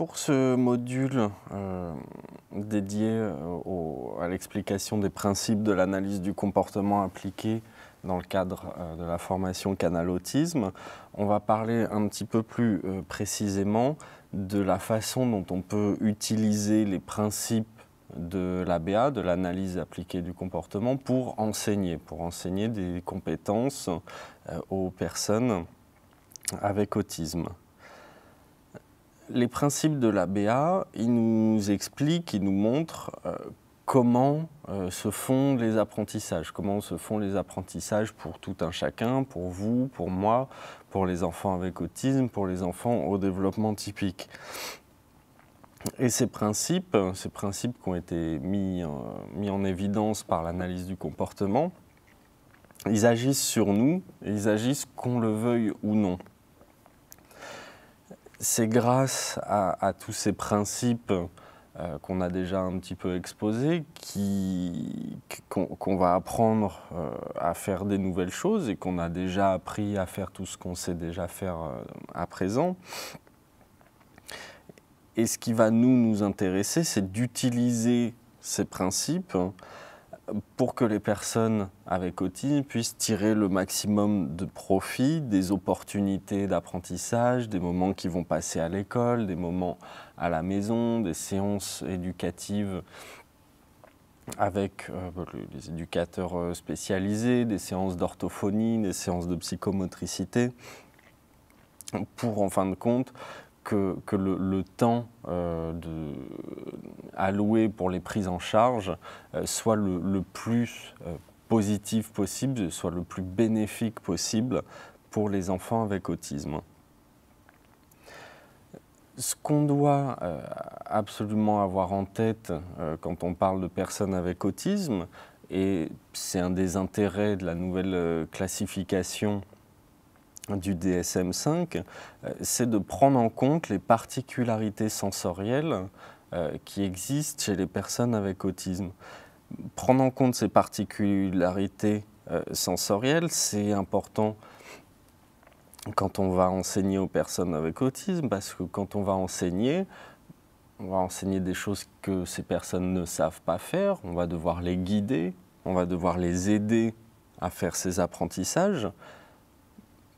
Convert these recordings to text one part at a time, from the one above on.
Pour ce module euh, dédié euh, à l'explication des principes de l'analyse du comportement appliqué dans le cadre euh, de la formation Canal Autisme, on va parler un petit peu plus précisément de la façon dont on peut utiliser les principes de l'ABA, de l'analyse appliquée du comportement, pour enseigner, pour enseigner des compétences aux personnes avec autisme les principes de la ils nous expliquent, ils nous montrent euh, comment euh, se font les apprentissages, comment se font les apprentissages pour tout un chacun, pour vous, pour moi, pour les enfants avec autisme, pour les enfants au développement typique. Et ces principes, ces principes qui ont été mis, mis en évidence par l'analyse du comportement, ils agissent sur nous, ils agissent qu'on le veuille ou non. C'est grâce à, tous ces principes euh, qu'on a déjà un petit peu exposés qu'on va apprendre euh, à faire des nouvelles choses et qu'on a déjà appris à faire tout ce qu'on sait déjà faire euh, à présent. Et ce qui va nous, nous intéresser, c'est d'utiliser ces principes pour que les personnes avec autisme puissent tirer le maximum de profit des opportunités d'apprentissage, des moments qui vont passer à l'école, des moments à la maison, des séances éducatives avec euh, les éducateurs euh, spécialisés, des séances d'orthophonie, des séances de psychomotricité, pour en fin de compte que, le, temps euh, alloué pour les prises en charge euh, soit le, le plus euh, positif possible, soit le plus bénéfique possible pour les enfants avec autisme. Ce qu'on doit absolument avoir en tête quand on parle de personnes avec autisme, et c'est un des intérêts de la nouvelle classification du DSM5, euh, c'est de prendre en compte les particularités sensorielles euh, qui existent chez les personnes avec autisme. Prendre en compte ces particularités euh, sensorielles, c'est important quand on va enseigner aux personnes avec autisme, parce que quand on va enseigner, on va enseigner des choses que ces personnes ne savent pas faire, on va devoir les guider, on va devoir les aider à faire ces apprentissages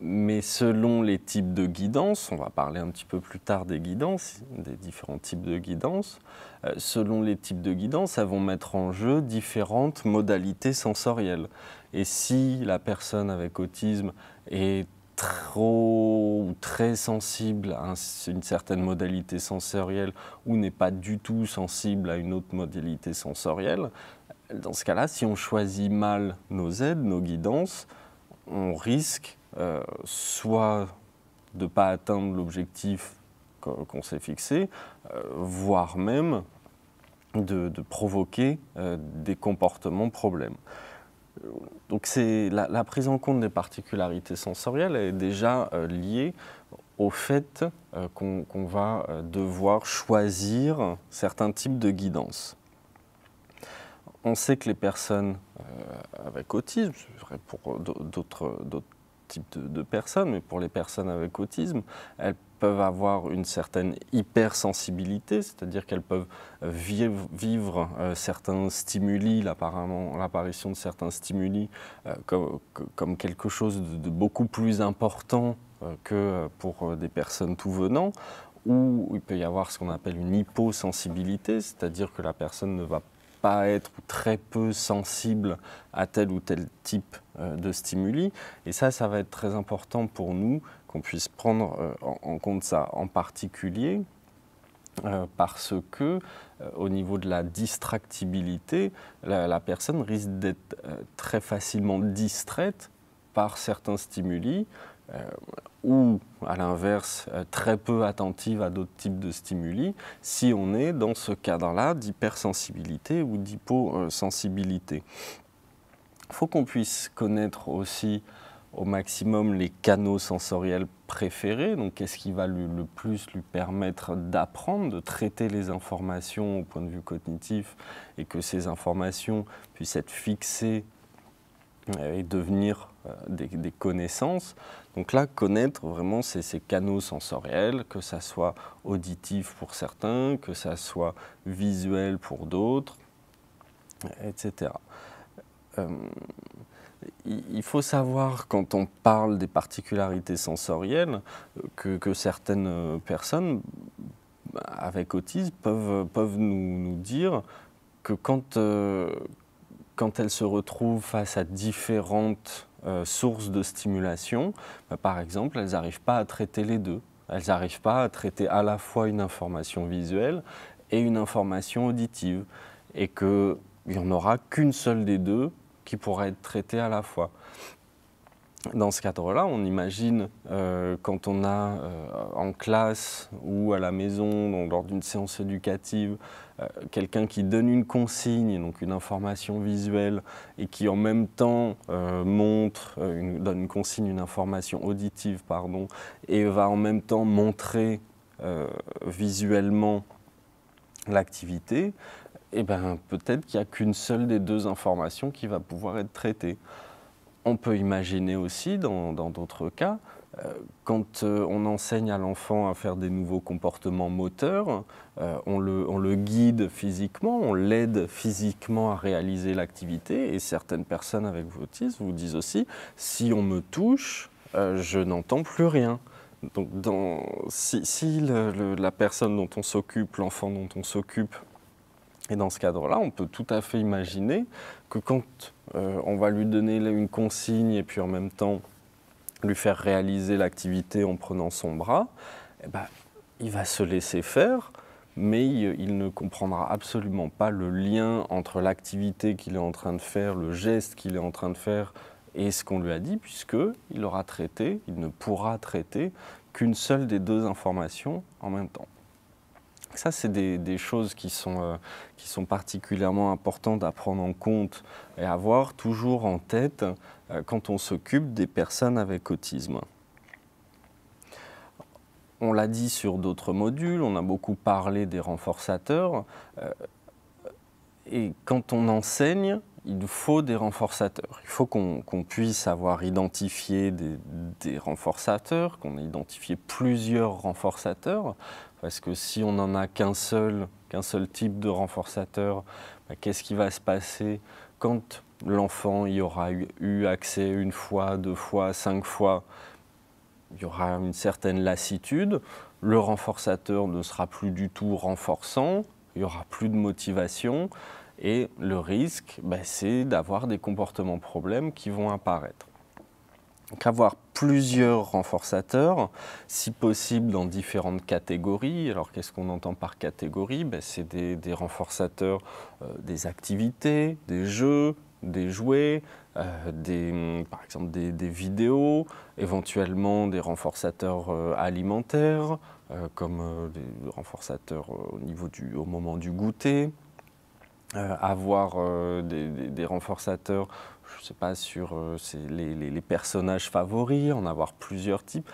mais selon les types de guidance, on va parler un petit peu plus tard des guidances, des différents types de guidance, euh, selon les types de guidance, elles vont mettre en jeu différentes modalités sensorielles. Et si la personne avec autisme est trop ou très sensible à une certaine modalité sensorielle ou n'est pas du tout sensible à une autre modalité sensorielle, dans ce cas-là, si on choisit mal nos aides, nos guidances, on risque euh, soit de ne pas atteindre l'objectif qu'on s'est fixé, euh, voire même de, provoquer euh, des comportements problèmes. Donc c'est la, prise en compte des particularités sensorielles est déjà liée au fait qu'on va devoir choisir certains types de guidance on sait que les personnes avec autisme, pour d'autres type de, personnes, mais pour les personnes avec autisme, elles peuvent avoir une certaine hypersensibilité, c'est-à-dire qu'elles peuvent vivre, euh, certains stimuli, l'apparition de certains stimuli, euh, comme, quelque chose de, beaucoup plus important euh, que pour des personnes tout venant, ou il peut y avoir ce qu'on appelle une hyposensibilité, c'est-à-dire que la personne ne va pas être très peu sensible à tel ou tel type euh, de stimuli. Et ça, ça va être très important pour nous qu'on puisse prendre euh, en compte ça en particulier. Euh, parce que au niveau de la distractibilité, la, personne risque d'être très facilement distraite par certains stimuli, euh, ou à l'inverse euh, très peu attentive à d'autres types de stimuli, si on est dans ce cadre-là d'hypersensibilité ou d'hyposensibilité. Il faut qu'on puisse connaître aussi au maximum les canaux sensoriels préférés, donc qu'est-ce qui va le plus lui permettre d'apprendre, de traiter les informations au point de vue cognitif et que ces informations puissent être fixées et devenir euh, des, connaissances. Donc là, connaître vraiment ces, ces, canaux sensoriels, que ça soit auditif pour certains, que ça soit visuel pour d'autres, etc. Euh, il faut savoir, quand on parle des particularités sensorielles, que, certaines euh, personnes bah, avec autisme peuvent, peuvent nous, dire que quand, quand elles se retrouvent face à différentes euh, sources de stimulation, bah, par exemple, elles n'arrivent pas à traiter les deux. Elles n'arrivent pas à traiter à la fois une information visuelle et une information auditive. Et qu'il n'y en aura qu'une seule des deux qui pourra être traitée à la fois dans ce cadre-là, on imagine euh, quand on a euh, en classe ou à la maison, lors d'une séance éducative, euh, quelqu'un qui donne une consigne, donc une information visuelle, et qui en même temps montre, donne une consigne, une information auditive, pardon, et va en même temps montrer visuellement l'activité, eh ben, peut-être qu'il n'y a qu'une seule des deux informations qui va pouvoir être traitée. On peut imaginer aussi, dans d'autres cas, euh, quand euh, on enseigne à l'enfant à faire des nouveaux comportements moteurs, euh, on le, le guide physiquement, on l'aide physiquement à réaliser l'activité. Et certaines personnes avec autisme vous disent aussi, si on me touche, je n'entends plus rien. Donc dans, si, la personne dont on s'occupe, l'enfant dont on s'occupe, est dans ce cadre-là, on peut tout à fait imaginer que quand euh, on va lui donner une consigne et puis en même temps lui faire réaliser l'activité en prenant son bras, eh ben, il va se laisser faire, mais il, ne comprendra absolument pas le lien entre l'activité qu'il est en train de faire, le geste qu'il est en train de faire et ce qu'on lui a dit, puisque il aura traité, il ne pourra traiter qu'une seule des deux informations en même temps. Ça, c'est des, choses euh, qui sont, particulièrement importantes à prendre en compte et à avoir toujours en tête euh, quand on s'occupe des personnes avec autisme. On l'a dit sur d'autres modules, on a beaucoup parlé des renforçateurs. Euh, et quand on enseigne, il faut des renforçateurs. Il faut qu'on puisse avoir identifié des, renforçateurs, qu'on ait identifié plusieurs renforçateurs, parce que si on n'en a qu'un seul, qu'un seul type de renforçateur, bah, qu'est-ce qui va se passer quand l'enfant y aura eu accès une fois, deux fois, cinq fois Il y aura une certaine lassitude. Le renforçateur ne sera plus du tout renforçant. Il n'y aura plus de motivation. Et le risque, bah, c'est d'avoir des comportements problèmes qui vont apparaître. Donc avoir plusieurs renforçateurs, si possible dans différentes catégories. Alors qu'est-ce qu'on entend par catégorie bah, C'est des, renforçateurs euh, des activités, des jeux, des jouets, euh, par exemple des, vidéos, éventuellement des renforçateurs euh, alimentaires, comme des renforçateurs au moment du goûter. Euh, avoir euh, des, des, renforçateurs, je ne sais pas, sur euh, les, personnages favoris, en avoir plusieurs types,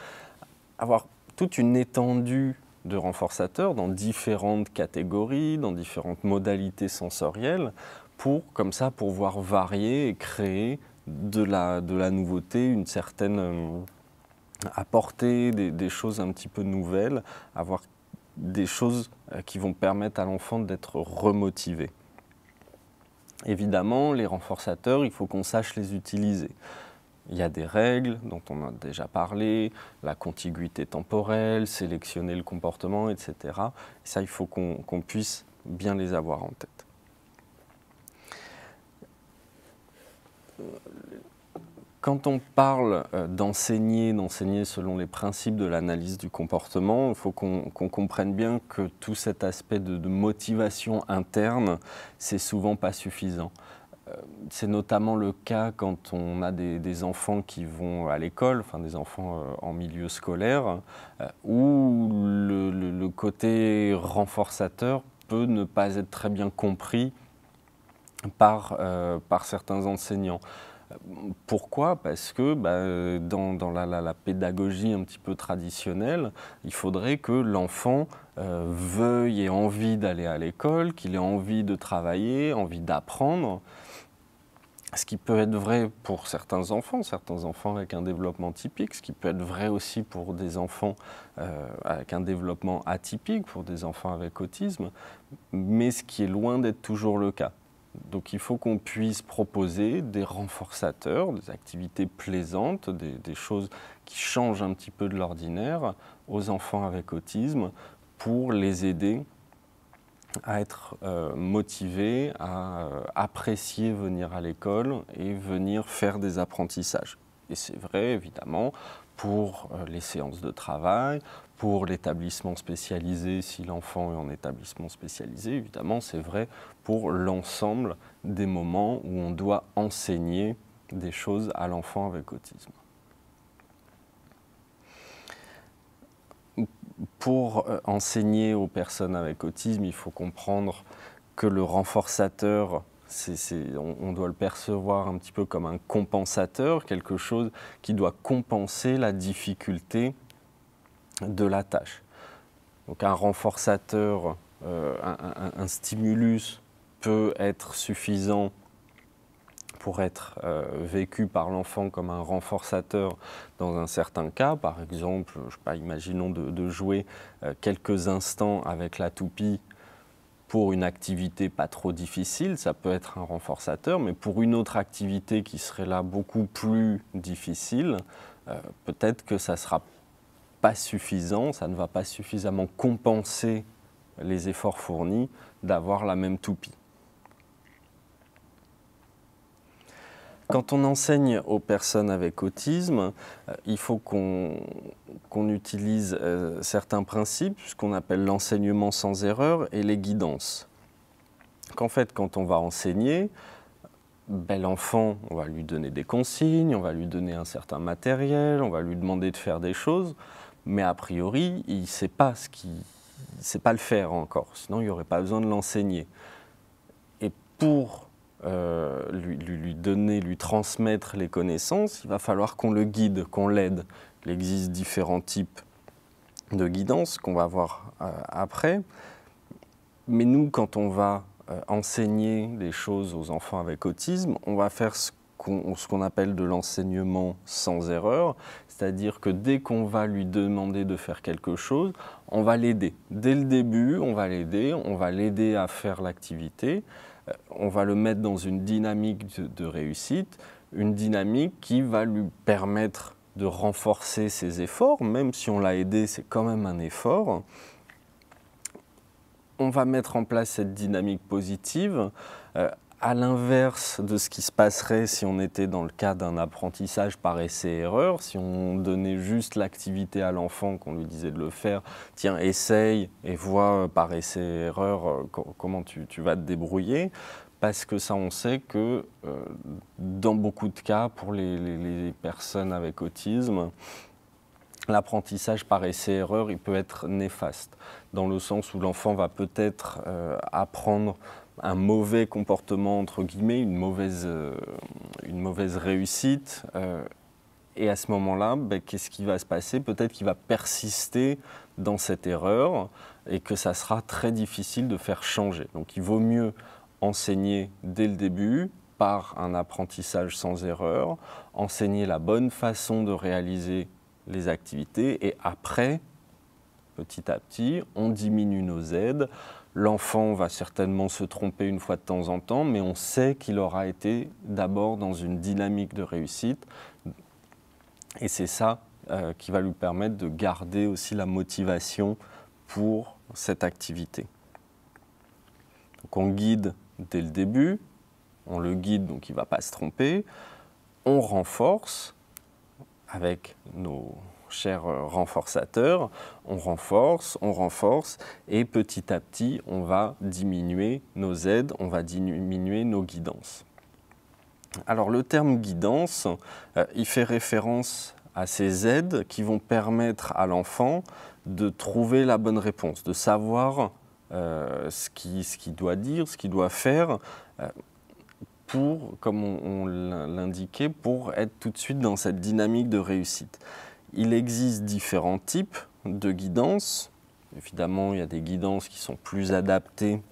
avoir toute une étendue de renforçateurs dans différentes catégories, dans différentes modalités sensorielles, pour comme ça pouvoir varier et créer de la, de la nouveauté, une certaine... apporter des, des choses un petit peu nouvelles, avoir des choses qui vont permettre à l'enfant d'être remotivé. Évidemment, les renforçateurs, il faut qu'on sache les utiliser. Il y a des règles dont on a déjà parlé, la contiguïté temporelle, sélectionner le comportement, etc. ça, il faut qu'on puisse bien les avoir en tête quand on parle euh, d'enseigner, d'enseigner selon les principes de l'analyse du comportement, il faut qu'on comprenne bien que tout cet aspect de, motivation interne, c'est souvent pas suffisant. Euh, c'est notamment le cas quand on a des, enfants qui vont à l'école, enfin des enfants euh, en milieu scolaire, où le, côté renforçateur peut ne pas être très bien compris par certains enseignants. Pourquoi Parce que bah, dans, la, pédagogie un petit peu traditionnelle, il faudrait que l'enfant euh, veuille et envie d'aller à l'école, qu'il ait envie de travailler, envie d'apprendre. Ce qui peut être vrai pour certains enfants, certains enfants avec un développement typique, ce qui peut être vrai aussi pour des enfants euh, avec un développement atypique, pour des enfants avec autisme, mais ce qui est loin d'être toujours le cas. Donc il faut qu'on puisse proposer des renforçateurs, des activités plaisantes, des, choses qui changent un petit peu de l'ordinaire aux enfants avec autisme pour les aider à être euh, motivés, à euh, apprécier venir à l'école et venir faire des apprentissages. Et c'est vrai évidemment pour euh, les séances de travail, pour l'établissement spécialisé, si l'enfant est en établissement spécialisé, évidemment, c'est vrai pour l'ensemble des moments où on doit enseigner des choses à l'enfant avec autisme. Pour euh, enseigner aux personnes avec autisme, il faut comprendre que le renforçateur, on, doit le percevoir un petit peu comme un compensateur, quelque chose qui doit compenser la difficulté de la tâche. Donc un renforçateur, euh, un, stimulus peut être suffisant pour être euh, vécu par l'enfant comme un renforçateur dans un certain cas. Par exemple, imaginons de, jouer euh, quelques instants avec la toupie pour une activité pas trop difficile, ça peut être un renforçateur, mais pour une autre activité qui serait là beaucoup plus difficile, peut-être que ça sera pas suffisant, ça ne va pas suffisamment compenser les efforts fournis d'avoir la même toupie. Quand on enseigne aux personnes avec autisme, euh, il faut qu'on utilise euh, certains principes, ce qu'on appelle l'enseignement sans erreur et les guidances. Qu'en fait, quand on va enseigner, bel enfant, on va lui donner des consignes, on va lui donner un certain matériel, on va lui demander de faire des choses, mais a priori, il ne sait pas ce qui pas le faire encore, sinon il n'y aurait pas besoin de l'enseigner. Et pour euh, lui, donner, lui transmettre les connaissances, il va falloir qu'on le guide, qu'on l'aide. Il existe différents types de guidance qu'on va voir euh, après. Mais nous, quand on va euh, enseigner des choses aux enfants avec autisme, on va faire ce qu'on appelle de l'enseignement sans erreur, c'est-à-dire que dès qu'on va lui demander de faire quelque chose, on va l'aider. Dès le début, on va l'aider, on va l'aider à faire l'activité, euh, on va le mettre dans une dynamique de, réussite, une dynamique qui va lui permettre de renforcer ses efforts, même si on l'a aidé, c'est quand même un effort. On va mettre en place cette dynamique positive. Euh, à l'inverse de ce qui se passerait si on était dans le cas d'un apprentissage par essai-erreur, si on donnait juste l'activité à l'enfant, qu'on lui disait de le faire, tiens, essaye et vois euh, par essai-erreur euh, comment tu, vas te débrouiller, parce que ça, on sait que euh, dans beaucoup de cas, pour les, personnes avec autisme, l'apprentissage par essai-erreur, il peut être néfaste, dans le sens où l'enfant va peut-être apprendre un mauvais comportement, entre guillemets, une mauvaise, euh, une mauvaise réussite. Euh, et à ce moment-là, ben, qu'est-ce qui va se passer Peut-être qu'il va persister dans cette erreur et que ça sera très difficile de faire changer. Donc il vaut mieux enseigner dès le début par un apprentissage sans erreur, enseigner la bonne façon de réaliser les activités et après, petit à petit, on diminue nos aides, L'enfant va certainement se tromper une fois de temps en temps, mais on sait qu'il aura été d'abord dans une dynamique de réussite. Et c'est ça euh, qui va lui permettre de garder aussi la motivation pour cette activité. Donc on guide dès le début, on le guide donc il ne va pas se tromper, on renforce avec nos, cher euh, renforçateur, on renforce, on renforce, et petit à petit, on va diminuer nos aides, on va diminuer nos guidances. Alors le terme guidance, euh, il fait référence à ces aides qui vont permettre à l'enfant de trouver la bonne réponse, de savoir euh, ce qu'il doit dire, ce qu'il doit faire, pour, comme on l'indiquait, pour être tout de suite dans cette dynamique de réussite. Il existe différents types de guidances. Évidemment, il y a des guidances qui sont plus adaptées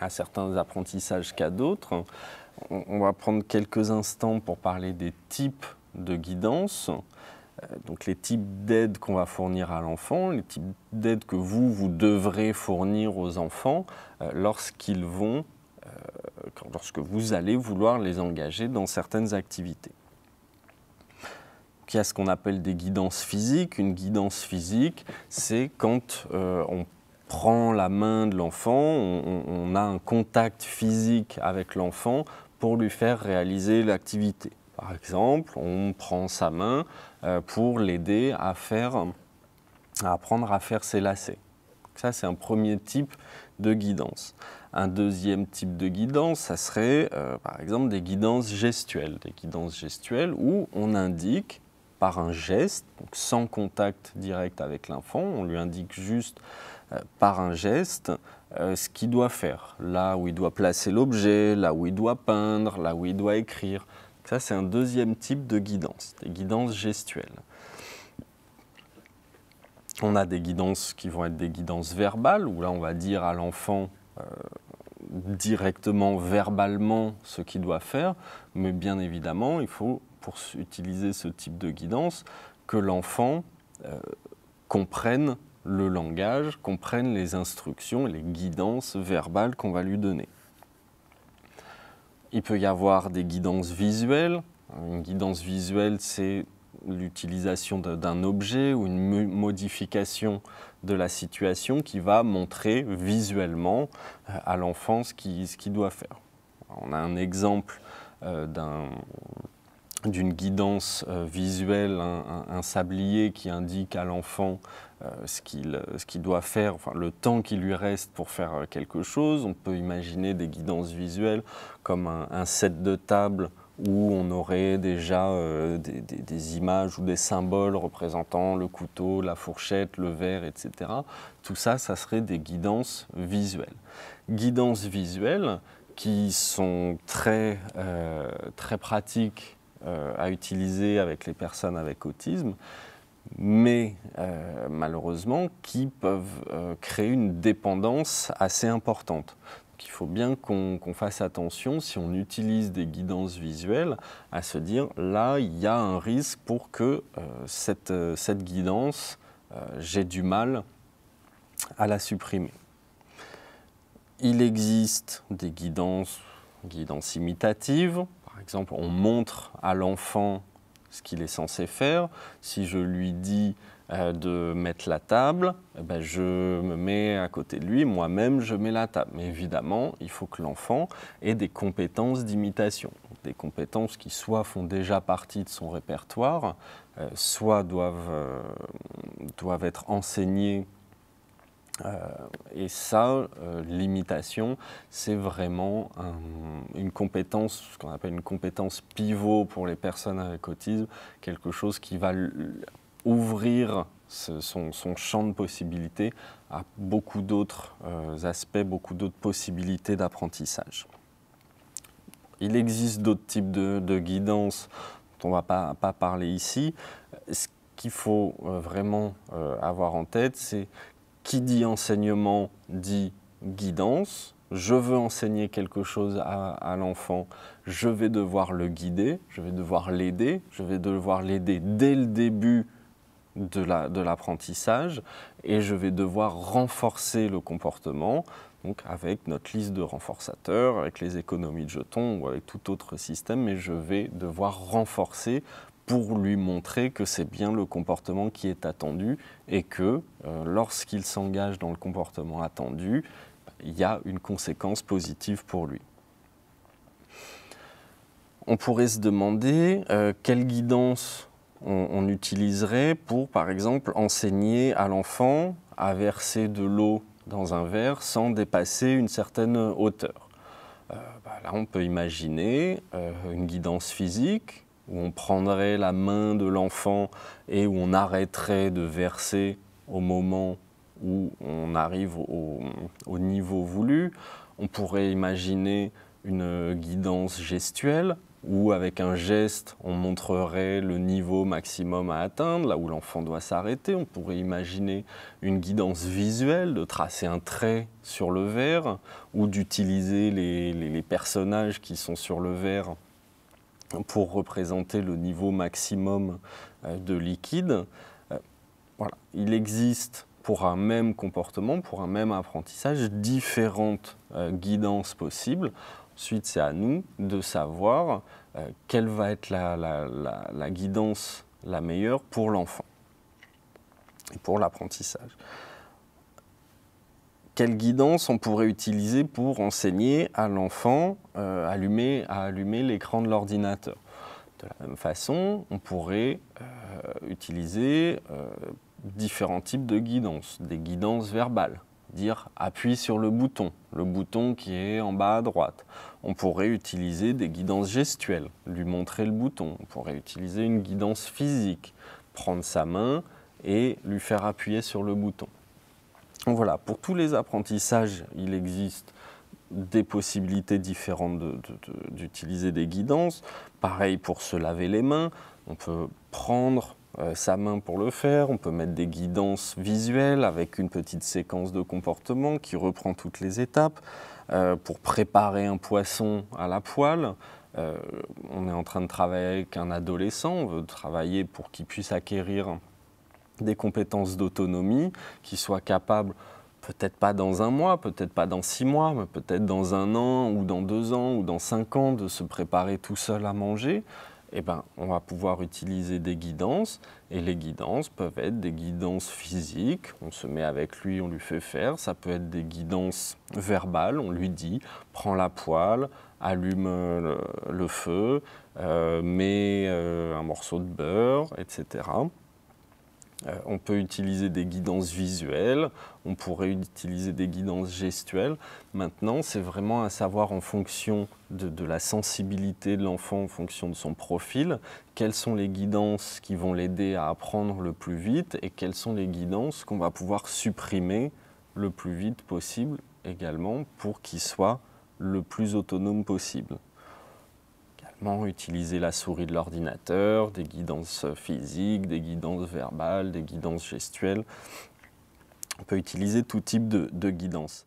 à certains apprentissages qu'à d'autres. On va prendre quelques instants pour parler des types de guidances. Euh, donc les types d'aides qu'on va fournir à l'enfant, les types d'aides que vous, vous devrez fournir aux enfants euh, lorsqu'ils vont, euh, lorsque vous allez vouloir les engager dans certaines activités. Il y a ce qu'on appelle des guidances physiques. Une guidance physique, c'est quand euh, on prend la main de l'enfant, on, a un contact physique avec l'enfant pour lui faire réaliser l'activité. Par exemple, on prend sa main euh, pour l'aider à, faire, apprendre à faire ses lacets. ça, c'est un premier type de guidance. Un deuxième type de guidance, ça serait euh, par exemple des guidances gestuelles. Des guidances gestuelles où on indique par un geste, donc sans contact direct avec l'enfant. On lui indique juste euh, par un geste euh, ce qu'il doit faire, là où il doit placer l'objet, là où il doit peindre, là où il doit écrire. ça, c'est un deuxième type de guidance, des guidances gestuelles. On a des guidances qui vont être des guidances verbales, où là, on va dire à l'enfant euh, directement, verbalement, ce qu'il doit faire, mais bien évidemment, il faut pour utiliser ce type de guidance, que l'enfant euh, comprenne le langage, comprenne les instructions et les guidances verbales qu'on va lui donner. Il peut y avoir des guidances visuelles. Une guidance visuelle, c'est l'utilisation d'un objet ou une modification de la situation qui va montrer visuellement euh, à l'enfant ce qu'il doit faire. On a un exemple euh, d'un d'une guidance euh, visuelle, un, sablier qui indique à l'enfant euh, ce qu'il doit faire, le temps qui lui reste pour faire euh, quelque chose. On peut imaginer des guidances visuelles comme un, set de table où on aurait déjà des, images ou des symboles représentant le couteau, la fourchette, le verre, etc. Tout ça, ça serait des guidances visuelles. Guidances visuelles qui sont très pratiques euh, à utiliser avec les personnes avec autisme, mais euh, malheureusement qui peuvent euh, créer une dépendance assez importante. il faut bien qu'on fasse attention, si on utilise des guidances visuelles, à se dire là, il y a un risque pour que cette, guidance, j'ai du mal à la supprimer. Il existe des guidances, guidances imitatives, exemple, on montre à l'enfant ce qu'il est censé faire. Si je lui dis euh, de mettre la table, eh ben, je me mets à côté de lui, moi-même je mets la table. Mais évidemment, il faut que l'enfant ait des compétences d'imitation, des compétences qui soit font déjà partie de son répertoire, euh, soit doivent, euh, doivent être enseignées euh, et ça, euh, l'imitation, c'est vraiment une compétence, ce qu'on appelle une compétence pivot pour les personnes avec autisme, quelque chose qui va ouvrir son, champ de possibilités à beaucoup d'autres euh, aspects, beaucoup d'autres possibilités d'apprentissage. Il existe d'autres types de, guidances guidance dont on ne va pas, pas, parler ici. Ce qu'il faut vraiment avoir en tête, c'est qui dit enseignement dit guidance. Je veux enseigner quelque chose à, l'enfant, je vais devoir le guider, je vais devoir l'aider, je vais devoir l'aider dès le début de l'apprentissage et je vais devoir renforcer le comportement donc avec notre liste de renforçateurs, avec les économies de jetons ou avec tout autre système, mais je vais devoir renforcer pour lui montrer que c'est bien le comportement qui est attendu et que euh, lorsqu'il s'engage dans le comportement attendu, il y a une conséquence positive pour lui. On pourrait se demander euh, quelle guidance on, utiliserait pour, par exemple, enseigner à l'enfant à verser de l'eau dans un verre sans dépasser une certaine hauteur. Euh, bah là, on peut imaginer une guidance physique où on prendrait la main de l'enfant et où on arrêterait de verser au moment où on arrive au, niveau voulu. On pourrait imaginer une guidance gestuelle où avec un geste, on montrerait le niveau maximum à atteindre, là où l'enfant doit s'arrêter. On pourrait imaginer une guidance visuelle, de tracer un trait sur le verre, ou d'utiliser les personnages qui sont sur le verre pour représenter le niveau maximum euh, de liquide. Euh, Il existe pour un même comportement, pour un même apprentissage, différentes euh, guidances possibles. Ensuite, c'est à nous de savoir quelle va être la, la guidance la meilleure pour l'enfant et pour l'apprentissage quelle guidance on pourrait utiliser pour enseigner à l'enfant euh, allumer, à allumer l'écran de l'ordinateur. De la même façon, on pourrait euh, utiliser euh, différents types de guidances. des guidances verbales, dire appuie sur le bouton, le bouton qui est en bas à droite. On pourrait utiliser des guidances gestuelles, lui montrer le bouton. On pourrait utiliser une guidance physique, prendre sa main et lui faire appuyer sur le bouton. Voilà, pour tous les apprentissages, il existe des possibilités différentes d'utiliser des guidances. Pareil pour se laver les mains, on peut prendre euh, sa main pour le faire, on peut mettre des guidances visuelles avec une petite séquence de comportement qui reprend toutes les étapes. Euh, pour préparer un poisson à la poêle, euh, on est en train de travailler avec un adolescent, on veut travailler pour qu'il puisse acquérir des compétences d'autonomie, qui soient capables peut-être pas dans un mois, peut-être pas dans six mois, mais peut-être dans un an ou dans deux ans ou dans cinq ans de se préparer tout seul à manger, eh ben, on va pouvoir utiliser des guidances. Et les guidances peuvent être des guidances physiques, on se met avec lui, on lui fait faire. Ça peut être des guidances verbales, on lui dit prends la poêle, allume euh, le, feu, euh, mets euh, un morceau de beurre, etc. Euh, on peut utiliser des guidances visuelles, on pourrait utiliser des guidances gestuelles. Maintenant, c'est vraiment à savoir en fonction de la sensibilité de l'enfant, en fonction de son profil, quelles sont les guidances qui vont l'aider à apprendre le plus vite et quelles sont les guidances qu'on va pouvoir supprimer le plus vite possible également pour qu'il soit le plus autonome possible utiliser la souris de l'ordinateur, des guidances physiques, des guidances verbales, des guidances gestuelles. On peut utiliser tout type de, de guidance.